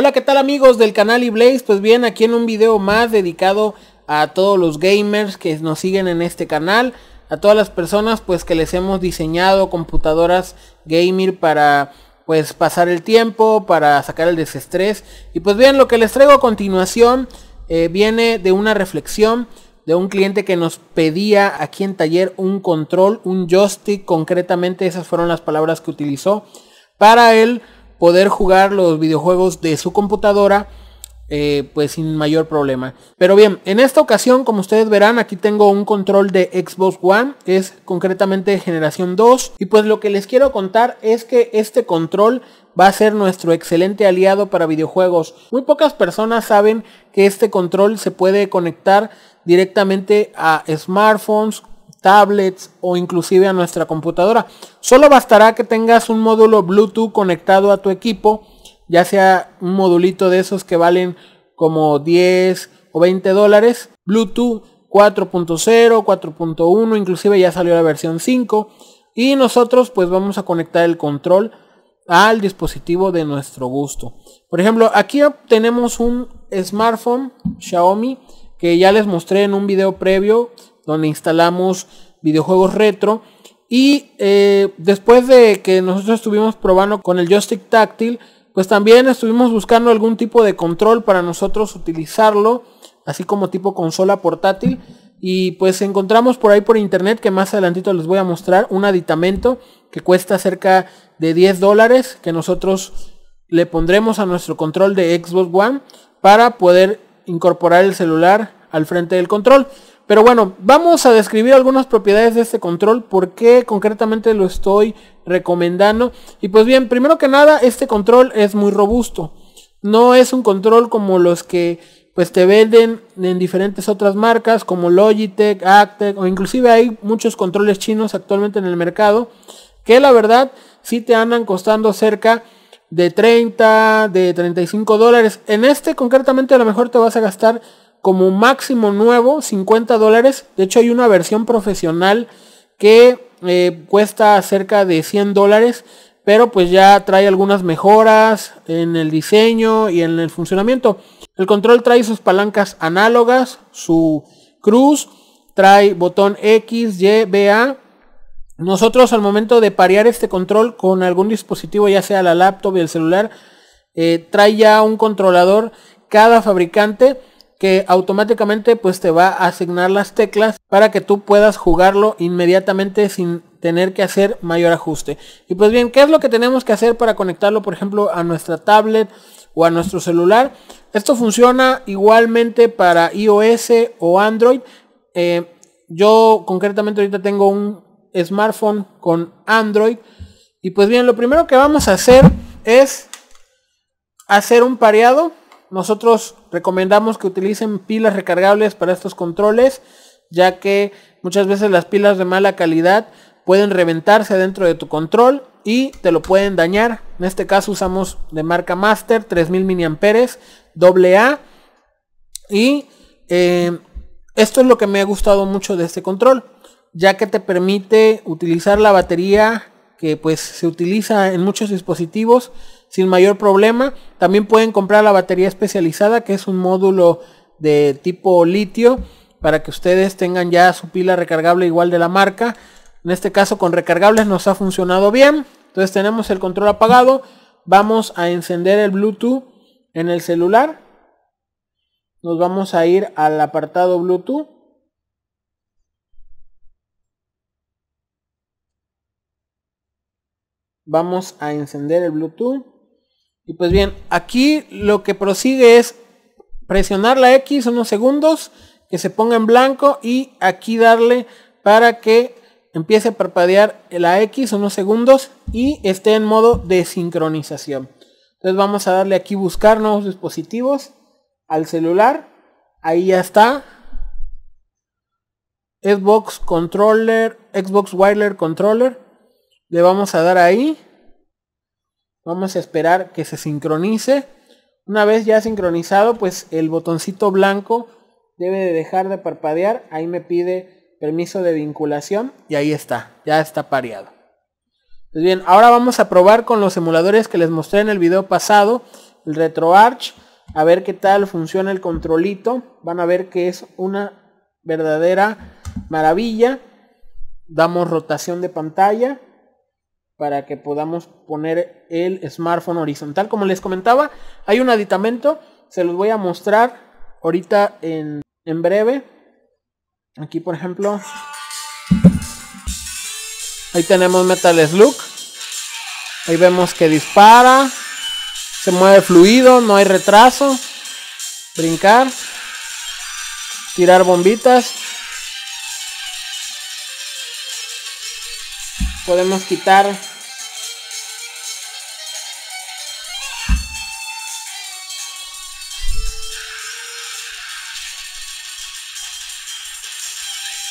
Hola, ¿qué tal amigos del canal Iblaze? Pues bien, aquí en un video más dedicado a todos los gamers que nos siguen en este canal, a todas las personas pues que les hemos diseñado computadoras gamer para pues pasar el tiempo, para sacar el desestrés. Y pues bien, lo que les traigo a continuación eh, viene de una reflexión de un cliente que nos pedía aquí en taller un control, un joystick, concretamente esas fueron las palabras que utilizó para él poder jugar los videojuegos de su computadora. Eh, pues sin mayor problema. Pero bien, en esta ocasión, como ustedes verán, aquí tengo un control de Xbox One, es concretamente generación 2. Y pues lo que les quiero contar es que este control va a ser nuestro excelente aliado para videojuegos. Muy pocas personas saben que este control se puede conectar directamente a smartphones, tablets o inclusive a nuestra computadora. Solo bastará que tengas un módulo Bluetooth conectado a tu equipo, ya sea un modulito de esos que valen como 10 o 20 dólares. Bluetooth 4.0, 4.1, inclusive ya salió la versión 5. Y nosotros pues vamos a conectar el control al dispositivo de nuestro gusto. Por ejemplo, aquí tenemos un smartphone Xiaomi que ya les mostré en un video previo donde instalamos videojuegos retro. Y eh, después de que nosotros estuvimos probando con el joystick táctil, pues también estuvimos buscando algún tipo de control para nosotros utilizarlo, así como tipo consola portátil. Y pues encontramos por ahí por internet que más adelantito les voy a mostrar un aditamento que cuesta cerca de 10 dólares que nosotros le pondremos a nuestro control de Xbox One para poder incorporar el celular al frente del control. Pero bueno, vamos a describir algunas propiedades de este control, porque concretamente lo estoy recomendando. Y pues bien, primero que nada, este control es muy robusto. No es un control como los que pues te venden en diferentes otras marcas como Logitech, Actec o inclusive hay muchos controles chinos actualmente en el mercado que la verdad si te andan costando cerca de 30, de 35 dólares. En este concretamente a lo mejor te vas a gastar como máximo nuevo 50 dólares. De hecho hay una versión profesional que eh, cuesta cerca de 100 dólares. Pero pues ya trae algunas mejoras en el diseño y en el funcionamiento. El control trae sus palancas análogas, su cruz, trae botón X, Y, B, A. Nosotros al momento de parear este control con algún dispositivo, ya sea la laptop y el celular, eh, trae ya un controlador cada fabricante que automáticamente pues te va a asignar las teclas para que tú puedas jugarlo inmediatamente sin tener que hacer mayor ajuste. Y pues bien, ¿qué es lo que tenemos que hacer para conectarlo por ejemplo a nuestra tablet o a nuestro celular? Esto funciona igualmente para iOS o Android. Eh, yo concretamente ahorita tengo un smartphone con Android. Y pues bien, lo primero que vamos a hacer es hacer un pareado nosotros recomendamos que utilicen pilas recargables para estos controles, ya que muchas veces las pilas de mala calidad pueden reventarse dentro de tu control y te lo pueden dañar. En este caso usamos de marca Master 3000 mAh AA y eh, esto es lo que me ha gustado mucho de este control, ya que te permite utilizar la batería que pues se utiliza en muchos dispositivos sin mayor problema. También pueden comprar la batería especializada que es un módulo de tipo litio para que ustedes tengan ya su pila recargable igual de la marca. En este caso con recargables nos ha funcionado bien. Entonces tenemos el control apagado. Vamos a encender el Bluetooth en el celular. Nos vamos a ir al apartado Bluetooth. vamos a encender el Bluetooth. Y pues bien, aquí lo que prosigue es presionar la X unos segundos, que se ponga en blanco y aquí darle para que empiece a parpadear la X unos segundos y esté en modo de sincronización. Entonces vamos a darle aquí buscar nuevos dispositivos al celular. Ahí ya está. Xbox Controller, Xbox Wireless Controller. Le vamos a dar ahí. Vamos a esperar que se sincronice. Una vez ya sincronizado, pues el botoncito blanco debe de dejar de parpadear. Ahí me pide permiso de vinculación y ahí está, ya está pareado. Pues bien, ahora vamos a probar con los emuladores que les mostré en el video pasado, el RetroArch, a ver qué tal funciona el controlito. Van a ver que es una verdadera maravilla. Damos rotación de pantalla para que podamos poner el smartphone horizontal. Como les comentaba, hay un aditamento, se los voy a mostrar ahorita en, breve. Aquí, por ejemplo, ahí tenemos Metal Slug. Ahí vemos que dispara, se mueve fluido, no hay retraso. Brincar, tirar bombitas, podemos quitar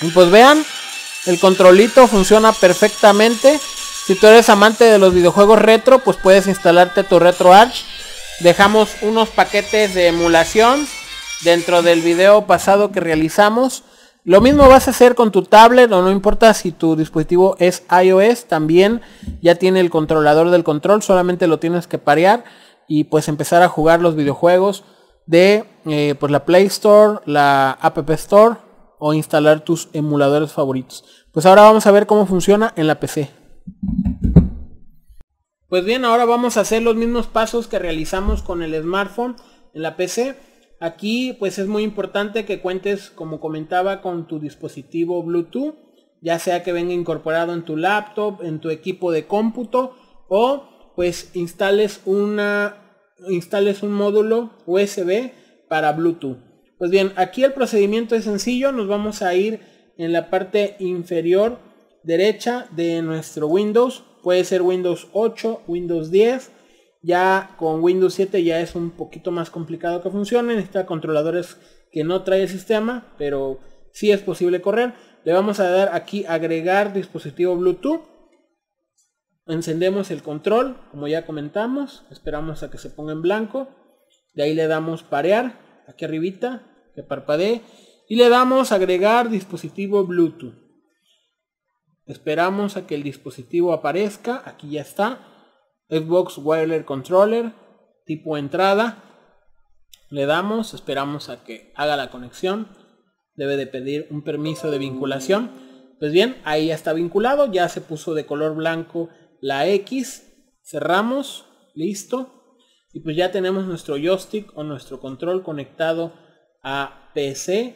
Y pues vean, el controlito funciona perfectamente. Si tú eres amante de los videojuegos retro, pues puedes instalarte tu RetroArch. Dejamos unos paquetes de emulación dentro del video pasado que realizamos. Lo mismo vas a hacer con tu tablet o no importa si tu dispositivo es iOS, también ya tiene el controlador del control, solamente lo tienes que parear y pues empezar a jugar los videojuegos de eh, pues la Play Store, la App Store o instalar tus emuladores favoritos. Pues ahora vamos a ver cómo funciona en la PC. Pues bien, ahora vamos a hacer los mismos pasos que realizamos con el smartphone en la PC. Aquí pues es muy importante que cuentes, como comentaba, con tu dispositivo Bluetooth, ya sea que venga incorporado en tu laptop, en tu equipo de cómputo o pues instales una instales un módulo USB para Bluetooth. Pues bien, aquí el procedimiento es sencillo, nos vamos a ir en la parte inferior derecha de nuestro Windows, puede ser Windows 8, Windows 10, ya con Windows 7 ya es un poquito más complicado que funcione, necesita controladores que no trae el sistema, pero sí es posible correr. Le vamos a dar aquí agregar dispositivo Bluetooth. Encendemos el control, como ya comentamos, esperamos a que se ponga en blanco. De ahí le damos parear, aquí arribita, que parpadee y le damos agregar dispositivo Bluetooth. Esperamos a que el dispositivo aparezca, aquí ya está, Xbox Wireless Controller, tipo entrada, le damos, esperamos a que haga la conexión, debe de pedir un permiso de vinculación. Pues bien, ahí ya está vinculado, ya se puso de color blanco la X, cerramos, listo. Y pues ya tenemos nuestro joystick o nuestro control conectado a PC,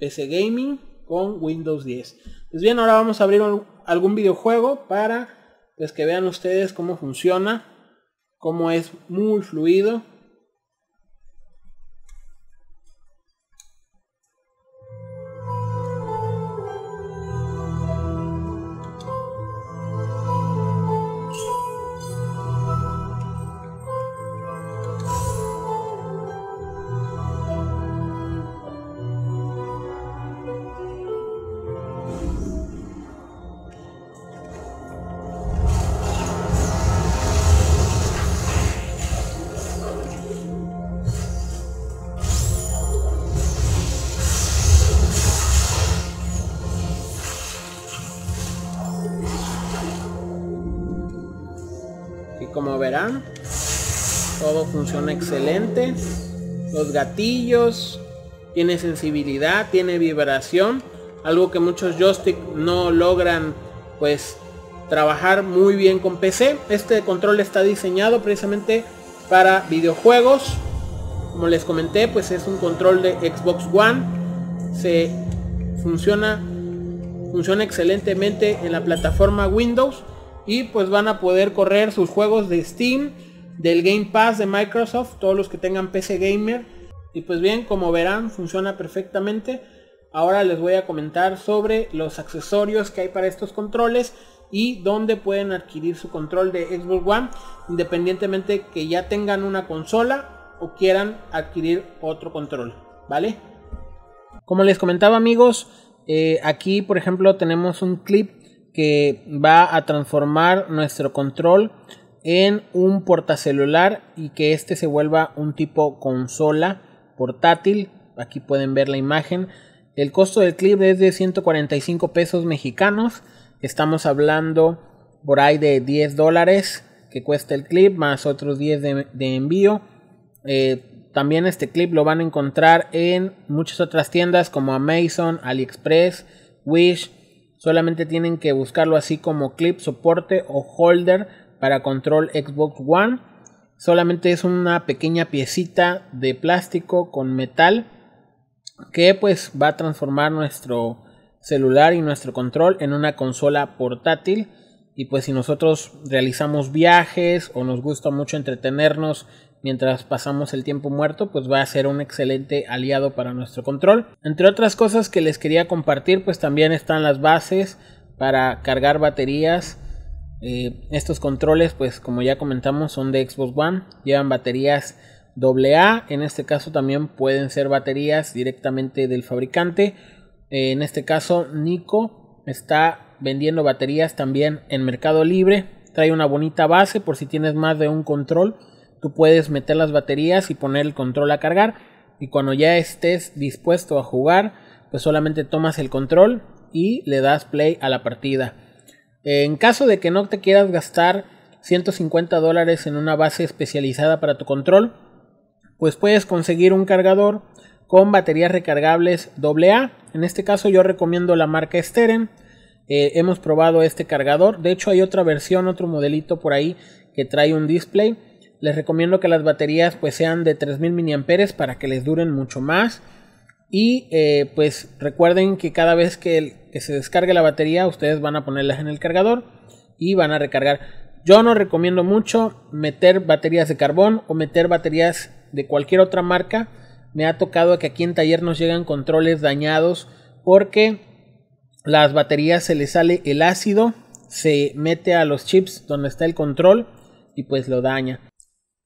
PC Gaming con Windows 10. Pues bien, ahora vamos a abrir algún videojuego para pues, que vean ustedes cómo funciona, cómo es muy fluido Todo funciona excelente. Los gatillos. Tiene sensibilidad, tiene vibración. Algo que muchos joystick no logran pues trabajar muy bien con PC. Este control está diseñado precisamente para videojuegos. Como les comenté, pues es un control de Xbox One. Se funciona funciona excelentemente en la plataforma Windows y pues van a poder correr sus juegos de Steam, del Game Pass de Microsoft, todos los que tengan PC Gamer. Y pues bien, como verán, funciona perfectamente. Ahora les voy a comentar sobre los accesorios que hay para estos controles y dónde pueden adquirir su control de Xbox One, independientemente que ya tengan una consola o quieran adquirir otro control, ¿vale? Como les comentaba amigos, eh, aquí por ejemplo tenemos un clip que va a transformar nuestro control en un portacelular y que este se vuelva un tipo consola portátil. Aquí pueden ver la imagen. El costo del clip es de 145 pesos mexicanos. Estamos hablando por ahí de 10 dólares que cuesta el clip más otros 10 de, envío. Eh, también este clip lo van a encontrar en muchas otras tiendas como Amazon, AliExpress, Wish, Solamente tienen que buscarlo así como clip, soporte o holder para control Xbox One. Solamente es una pequeña piecita de plástico con metal que pues va a transformar nuestro celular y nuestro control en una consola portátil. Y pues si nosotros realizamos viajes o nos gusta mucho entretenernos mientras pasamos el tiempo muerto, pues va a ser un excelente aliado para nuestro control. Entre otras cosas que les quería compartir, pues también están las bases para cargar baterías. Eh, estos controles, pues como ya comentamos, son de Xbox One, llevan baterías AA, en este caso también pueden ser baterías directamente del fabricante. Eh, en este caso, Nico está vendiendo baterías también en Mercado Libre. Trae una bonita base por si tienes más de un control Tú puedes meter las baterías y poner el control a cargar y cuando ya estés dispuesto a jugar, pues solamente tomas el control y le das play a la partida. En caso de que no te quieras gastar 150 dólares en una base especializada para tu control, pues puedes conseguir un cargador con baterías recargables AA. En este caso yo recomiendo la marca Steren. Eh, hemos probado este cargador. De hecho hay otra versión, otro modelito por ahí que trae un display. Les recomiendo que las baterías pues sean de 3000 mAh para que les duren mucho más. Y eh, pues recuerden que cada vez que, se descargue la batería ustedes van a ponerlas en el cargador y van a recargar. Yo no recomiendo mucho meter baterías de carbón o meter baterías de cualquier otra marca. Me ha tocado que aquí en taller nos llegan controles dañados porque las baterías se les sale el ácido, se mete a los chips donde está el control y pues lo daña.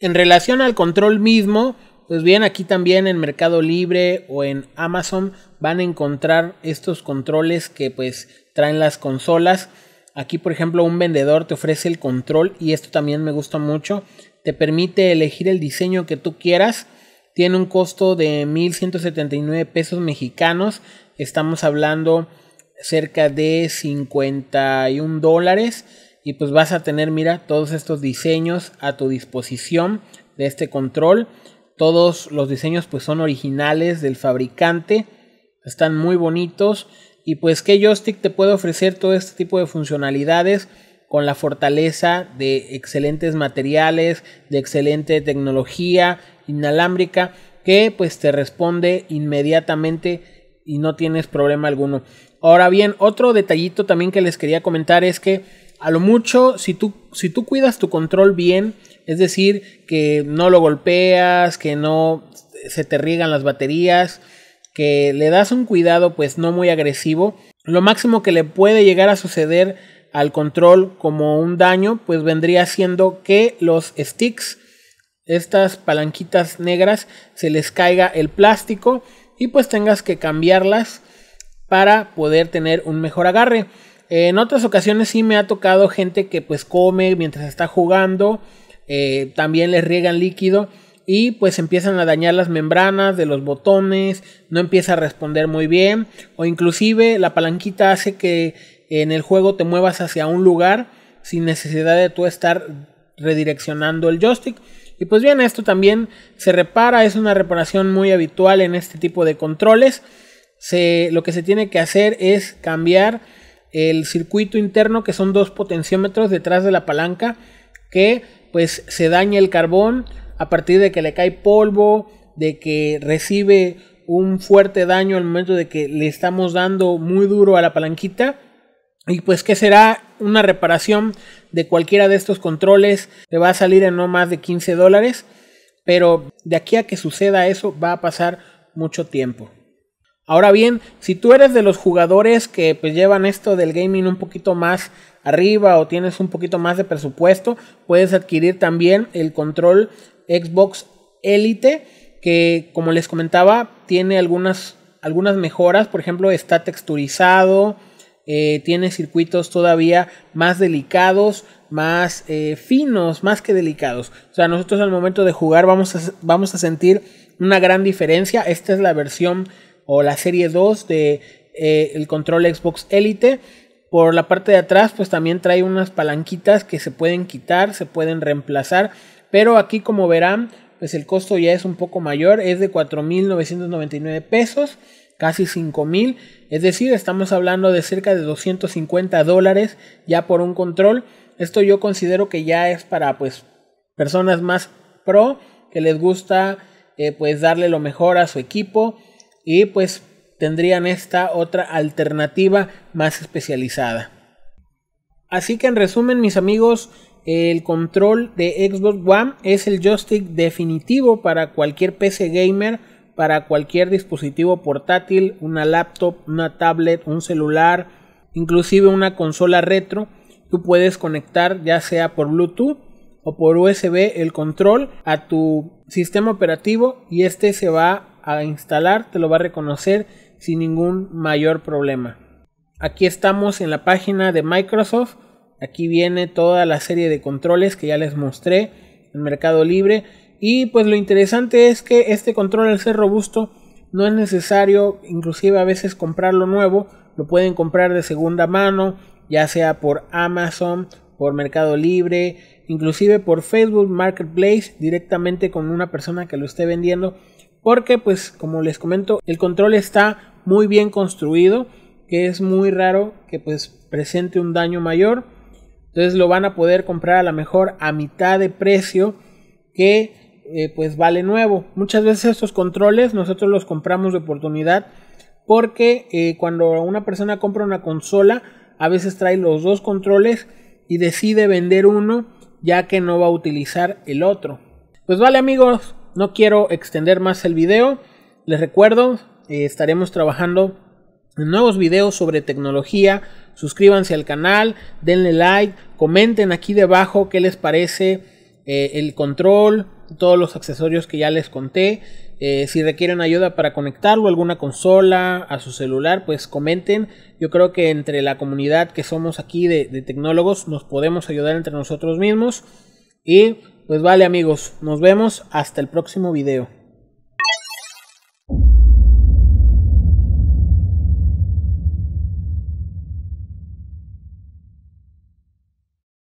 En relación al control mismo, pues bien, aquí también en Mercado Libre o en Amazon van a encontrar estos controles que pues traen las consolas. Aquí, por ejemplo, un vendedor te ofrece el control y esto también me gusta mucho. Te permite elegir el diseño que tú quieras. Tiene un costo de 1.179 pesos mexicanos. Estamos hablando cerca de 51 dólares y pues vas a tener, mira, todos estos diseños a tu disposición de este control. Todos los diseños pues son originales del fabricante, están muy bonitos y pues que joystick te puede ofrecer todo este tipo de funcionalidades con la fortaleza de excelentes materiales, de excelente tecnología inalámbrica que pues te responde inmediatamente y no tienes problema alguno. Ahora bien, otro detallito también que les quería comentar es que a lo mucho, si tú, si tú cuidas tu control bien, es decir, que no lo golpeas, que no se te riegan las baterías, que le das un cuidado pues no muy agresivo, lo máximo que le puede llegar a suceder al control como un daño pues vendría siendo que los sticks, estas palanquitas negras, se les caiga el plástico y pues tengas que cambiarlas para poder tener un mejor agarre en otras ocasiones sí me ha tocado gente que pues come mientras está jugando, eh, también les riegan líquido y pues empiezan a dañar las membranas de los botones, no empieza a responder muy bien o inclusive la palanquita hace que en el juego te muevas hacia un lugar sin necesidad de tú estar redireccionando el joystick. Y pues bien, esto también se repara, es una reparación muy habitual en este tipo de controles. lo que se tiene que hacer es cambiar el circuito interno que son dos potenciómetros detrás de la palanca que pues se daña el carbón a partir de que le cae polvo, de que recibe un fuerte daño al momento de que le estamos dando muy duro a la palanquita. Y pues que será una reparación de cualquiera de estos controles, te va a salir en no más de 15 dólares, pero de aquí a que suceda eso va a pasar mucho tiempo. Ahora bien, si tú eres de los jugadores que pues, llevan esto del gaming un poquito más arriba o tienes un poquito más de presupuesto, puedes adquirir también el control Xbox Elite que como les comentaba tiene algunas, algunas mejoras, por ejemplo está texturizado, eh, tiene circuitos todavía más delicados, más eh, finos, más que delicados. O sea, nosotros al momento de jugar vamos a, vamos a sentir una gran diferencia. Esta es la versión o la serie 2 de eh, el control Xbox Elite. Por la parte de atrás, pues también trae unas palanquitas que se pueden quitar, se pueden reemplazar. Pero aquí, como verán, pues el costo ya es un poco mayor, es de 4.999 pesos, casi 5.000. Es decir, estamos hablando de cerca de 250 dólares ya por un control. Esto yo considero que ya es para pues personas más pro que les gusta eh, pues darle lo mejor a su equipo y pues tendrían esta otra alternativa más especializada. Así que en resumen mis amigos, el control de Xbox One es el joystick definitivo para cualquier PC gamer, para cualquier dispositivo portátil, una laptop, una tablet, un celular, inclusive una consola retro. Tú puedes conectar ya sea por Bluetooth o por USB el control a tu sistema operativo y este se va a instalar, te lo va a reconocer sin ningún mayor problema. Aquí estamos en la página de Microsoft. Aquí viene toda la serie de controles que ya les mostré en Mercado Libre. Y pues lo interesante es que este control al ser robusto no es necesario inclusive a veces comprarlo nuevo. Lo pueden comprar de segunda mano, ya sea por Amazon, por Mercado Libre, inclusive por Facebook Marketplace directamente con una persona que lo esté vendiendo porque pues como les comento, el control está muy bien construido, que es muy raro que pues presente un daño mayor. Entonces lo van a poder comprar a lo mejor a mitad de precio que eh, pues vale nuevo. Muchas veces estos controles nosotros los compramos de oportunidad porque eh, cuando una persona compra una consola a veces trae los dos controles y decide vender uno ya que no va a utilizar el otro. Pues vale amigos, no quiero extender más el video. Les recuerdo, eh, estaremos trabajando en nuevos videos sobre tecnología. Suscríbanse al canal, denle like, comenten aquí debajo qué les parece eh, el control, todos los accesorios que ya les conté. Eh, si requieren ayuda para conectarlo a alguna consola, a su celular, pues comenten. Yo creo que entre la comunidad que somos aquí de, de tecnólogos nos podemos ayudar entre nosotros mismos. Y pues vale amigos, nos vemos hasta el próximo video.